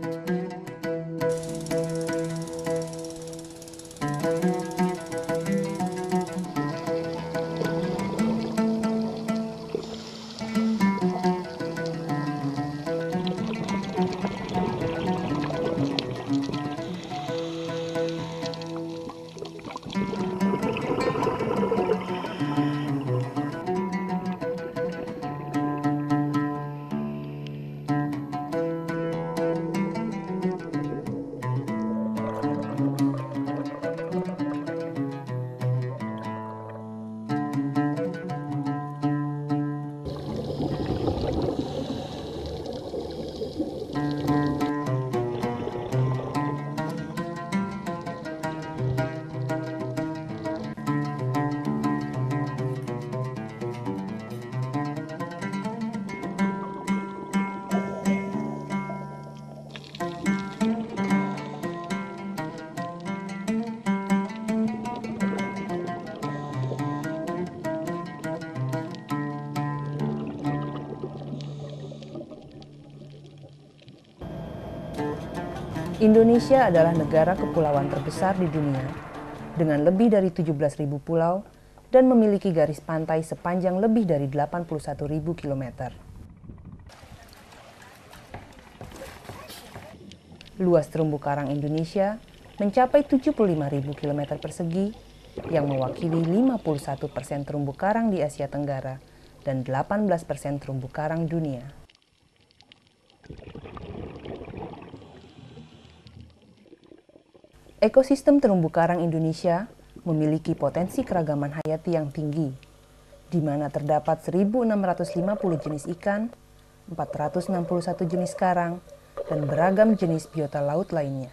Música Indonesia adalah negara kepulauan terbesar di dunia dengan lebih dari 17.000 pulau dan memiliki garis pantai sepanjang lebih dari 81.000 km. Luas terumbu karang Indonesia mencapai 75.000 km persegi yang mewakili 51 persen terumbu karang di Asia Tenggara dan 18 persen terumbu karang dunia. Ekosistem terumbu karang Indonesia memiliki potensi keragaman hayati yang tinggi, di mana terdapat 1.650 jenis ikan, 461 jenis karang, dan beragam jenis biota laut lainnya.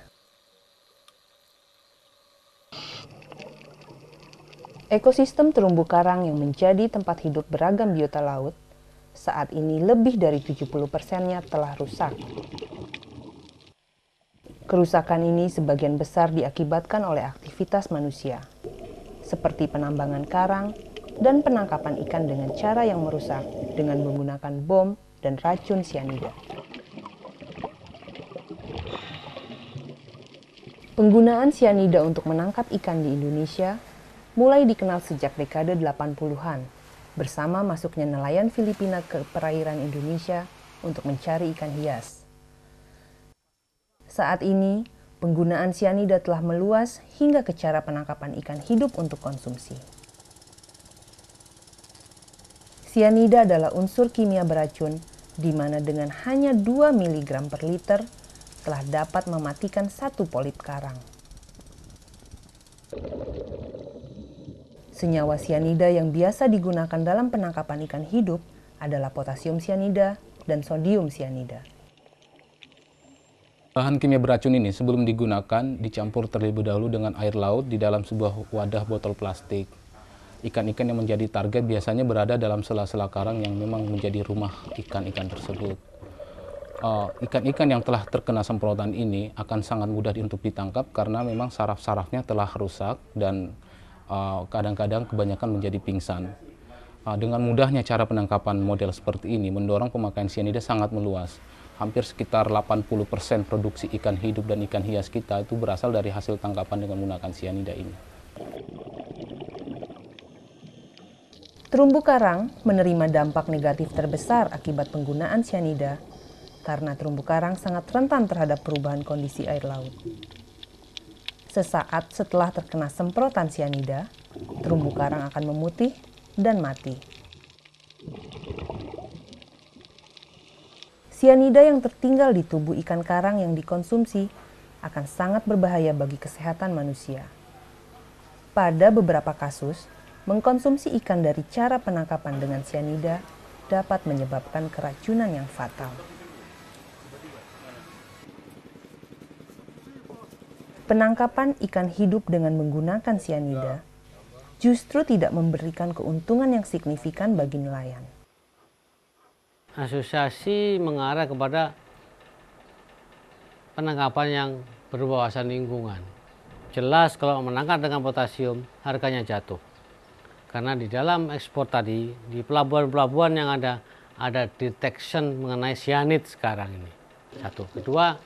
Ekosistem terumbu karang yang menjadi tempat hidup beragam biota laut saat ini lebih dari 70 persennya telah rusak, Kerusakan ini sebagian besar diakibatkan oleh aktivitas manusia, seperti penambangan karang dan penangkapan ikan dengan cara yang merusak dengan menggunakan bom dan racun sianida. Penggunaan sianida untuk menangkap ikan di Indonesia mulai dikenal sejak dekade 80-an bersama masuknya nelayan Filipina ke perairan Indonesia untuk mencari ikan hias. Saat ini, penggunaan sianida telah meluas hingga ke cara penangkapan ikan hidup untuk konsumsi. Sianida adalah unsur kimia beracun di mana dengan hanya 2 mg per liter telah dapat mematikan satu polip karang. Senyawa sianida yang biasa digunakan dalam penangkapan ikan hidup adalah potasium sianida dan sodium sianida. Bahan kimia beracun ini sebelum digunakan dicampur terlebih dahulu dengan air laut di dalam sebuah wadah botol plastik. Ikan-ikan yang menjadi target biasanya berada dalam sela-sela karang yang memang menjadi rumah ikan-ikan tersebut. Eh, ikan-ikan uh, yang telah terkena semprotan ini akan sangat mudah untuk ditangkap karena memang saraf-sarafnya telah rusak dan eh, kadang-kadang uh, kebanyakan menjadi pingsan. Uh, dengan mudahnya cara penangkapan model seperti ini mendorong pemakaian sianida sangat meluas hampir sekitar 80% produksi ikan hidup dan ikan hias kita itu berasal dari hasil tangkapan dengan menggunakan sianida ini. Terumbu karang menerima dampak negatif terbesar akibat penggunaan sianida karena terumbu karang sangat rentan terhadap perubahan kondisi air laut. Sesaat setelah terkena semprotan sianida, terumbu karang akan memutih dan mati. Sianida yang tertinggal di tubuh ikan karang yang dikonsumsi akan sangat berbahaya bagi kesehatan manusia. Pada beberapa kasus, mengkonsumsi ikan dari cara penangkapan dengan sianida dapat menyebabkan keracunan yang fatal. Penangkapan ikan hidup dengan menggunakan sianida justru tidak memberikan keuntungan yang signifikan bagi nelayan asosiasi mengarah kepada penangkapan yang berwawasan lingkungan. Jelas kalau menangkap dengan potasium harganya jatuh. Karena di dalam ekspor tadi di pelabuhan-pelabuhan yang ada ada detection mengenai cyanid sekarang ini. Satu, kedua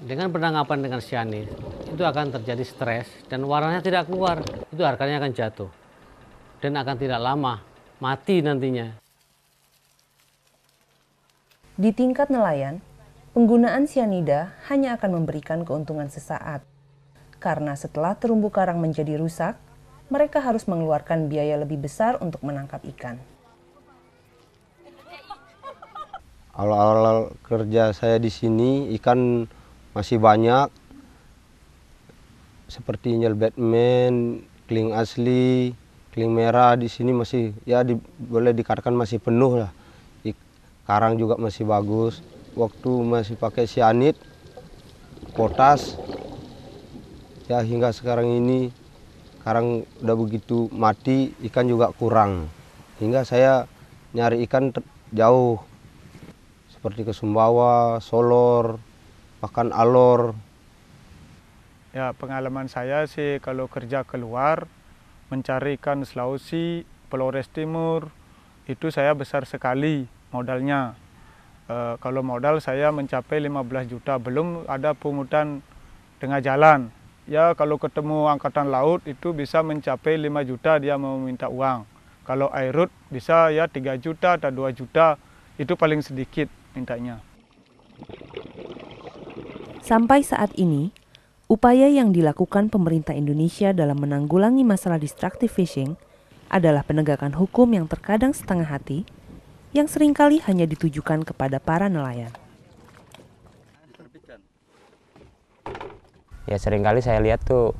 dengan penangkapan dengan cyanid itu akan terjadi stres dan warnanya tidak keluar. Itu harganya akan jatuh dan akan tidak lama mati nantinya. Di tingkat nelayan, penggunaan sianida hanya akan memberikan keuntungan sesaat. Karena setelah terumbu karang menjadi rusak, mereka harus mengeluarkan biaya lebih besar untuk menangkap ikan. Awal-awal kerja saya di sini ikan masih banyak seperti nyel Batman, kling asli, kling merah di sini masih ya di, boleh dikatakan masih penuh lah karang juga masih bagus waktu masih pakai sianit potas ya hingga sekarang ini karang udah begitu mati ikan juga kurang hingga saya nyari ikan jauh seperti ke Sumbawa, Solor, bahkan Alor. Ya pengalaman saya sih kalau kerja keluar mencari ikan Sulawesi, Flores Timur itu saya besar sekali modalnya. E, kalau modal saya mencapai 15 juta, belum ada pungutan tengah jalan. Ya kalau ketemu angkatan laut itu bisa mencapai 5 juta dia mau minta uang. Kalau airut bisa ya 3 juta atau 2 juta, itu paling sedikit mintanya. Sampai saat ini, Upaya yang dilakukan pemerintah Indonesia dalam menanggulangi masalah destructive fishing adalah penegakan hukum yang terkadang setengah hati yang seringkali hanya ditujukan kepada para nelayan. Ya seringkali saya lihat tuh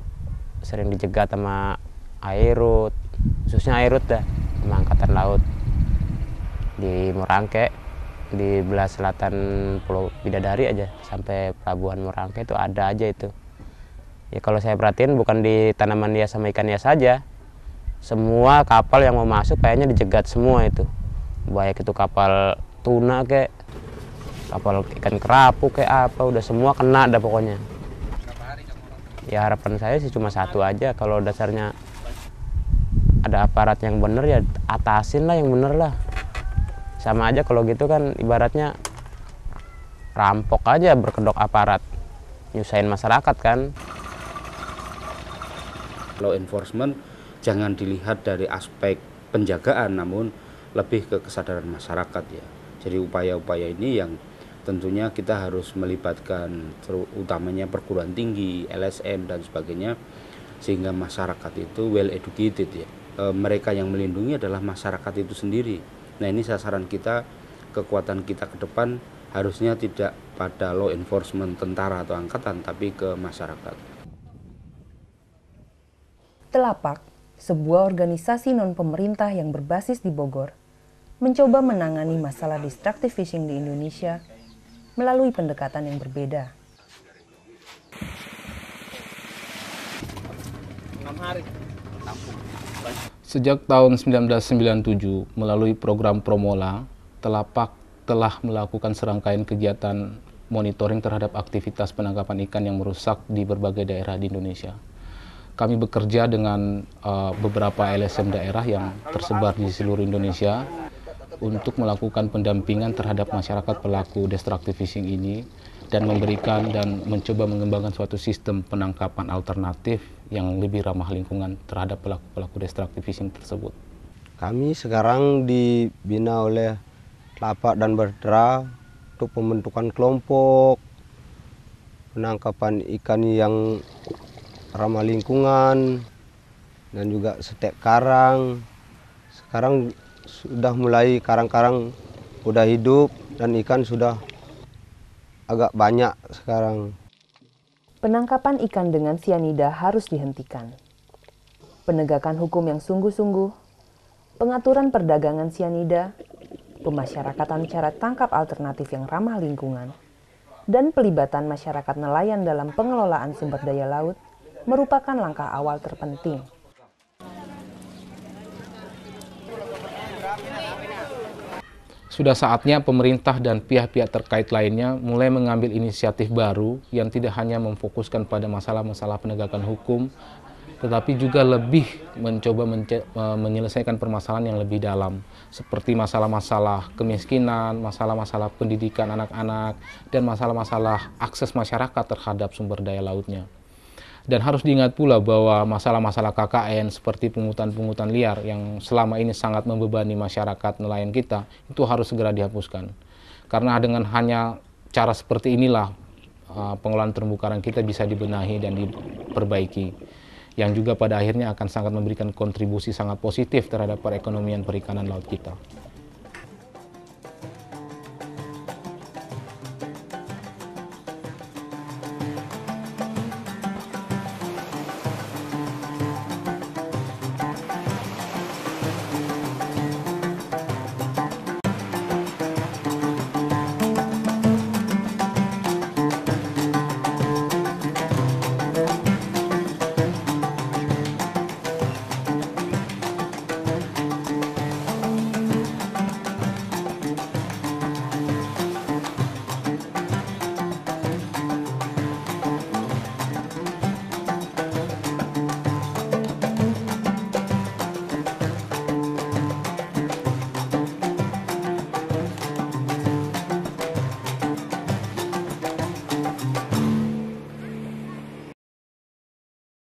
sering dijegat sama airut, khususnya airut dah, sama angkatan laut di Morangke, di belah selatan Pulau Bidadari aja sampai pelabuhan Morangke itu ada aja itu. Ya kalau saya perhatiin bukan di tanaman dia sama ikan dia saja, semua kapal yang mau masuk kayaknya dijegat semua itu baik itu kapal tuna kayak kapal ikan kerapu kayak apa udah semua kena dah pokoknya ya harapan saya sih cuma satu aja kalau dasarnya ada aparat yang bener ya atasin lah yang bener lah sama aja kalau gitu kan ibaratnya rampok aja berkedok aparat nyusahin masyarakat kan law enforcement jangan dilihat dari aspek penjagaan namun lebih ke kesadaran masyarakat ya. Jadi upaya-upaya ini yang tentunya kita harus melibatkan utamanya perguruan tinggi, LSM dan sebagainya sehingga masyarakat itu well educated ya. E, mereka yang melindungi adalah masyarakat itu sendiri. Nah, ini sasaran kita, kekuatan kita ke depan harusnya tidak pada law enforcement tentara atau angkatan tapi ke masyarakat. Telapak, sebuah organisasi non pemerintah yang berbasis di Bogor, mencoba menangani masalah destructive fishing di Indonesia melalui pendekatan yang berbeda. Sejak tahun 1997, melalui program Promola, Telapak telah melakukan serangkaian kegiatan monitoring terhadap aktivitas penangkapan ikan yang merusak di berbagai daerah di Indonesia. Kami bekerja dengan uh, beberapa LSM daerah yang tersebar di seluruh Indonesia untuk melakukan pendampingan terhadap masyarakat pelaku destructive fishing ini dan memberikan dan mencoba mengembangkan suatu sistem penangkapan alternatif yang lebih ramah lingkungan terhadap pelaku-pelaku destructive fishing tersebut. Kami sekarang dibina oleh Lapak dan Berdera untuk pembentukan kelompok, penangkapan ikan yang ramah lingkungan, dan juga setek karang. Sekarang sudah mulai karang-karang udah hidup dan ikan sudah agak banyak sekarang. Penangkapan ikan dengan sianida harus dihentikan. Penegakan hukum yang sungguh-sungguh, pengaturan perdagangan sianida, pemasyarakatan cara tangkap alternatif yang ramah lingkungan, dan pelibatan masyarakat nelayan dalam pengelolaan sumber daya laut merupakan langkah awal terpenting Sudah saatnya pemerintah dan pihak-pihak terkait lainnya mulai mengambil inisiatif baru yang tidak hanya memfokuskan pada masalah-masalah penegakan hukum, tetapi juga lebih mencoba e, menyelesaikan permasalahan yang lebih dalam, seperti masalah-masalah kemiskinan, masalah-masalah pendidikan anak-anak, dan masalah-masalah akses masyarakat terhadap sumber daya lautnya. Dan harus diingat pula bahwa masalah-masalah KKN seperti pungutan-pungutan liar yang selama ini sangat membebani masyarakat nelayan kita itu harus segera dihapuskan. Karena dengan hanya cara seperti inilah eh, pengelolaan terumbu karang kita bisa dibenahi dan diperbaiki yang juga pada akhirnya akan sangat memberikan kontribusi sangat positif terhadap perekonomian perikanan laut kita.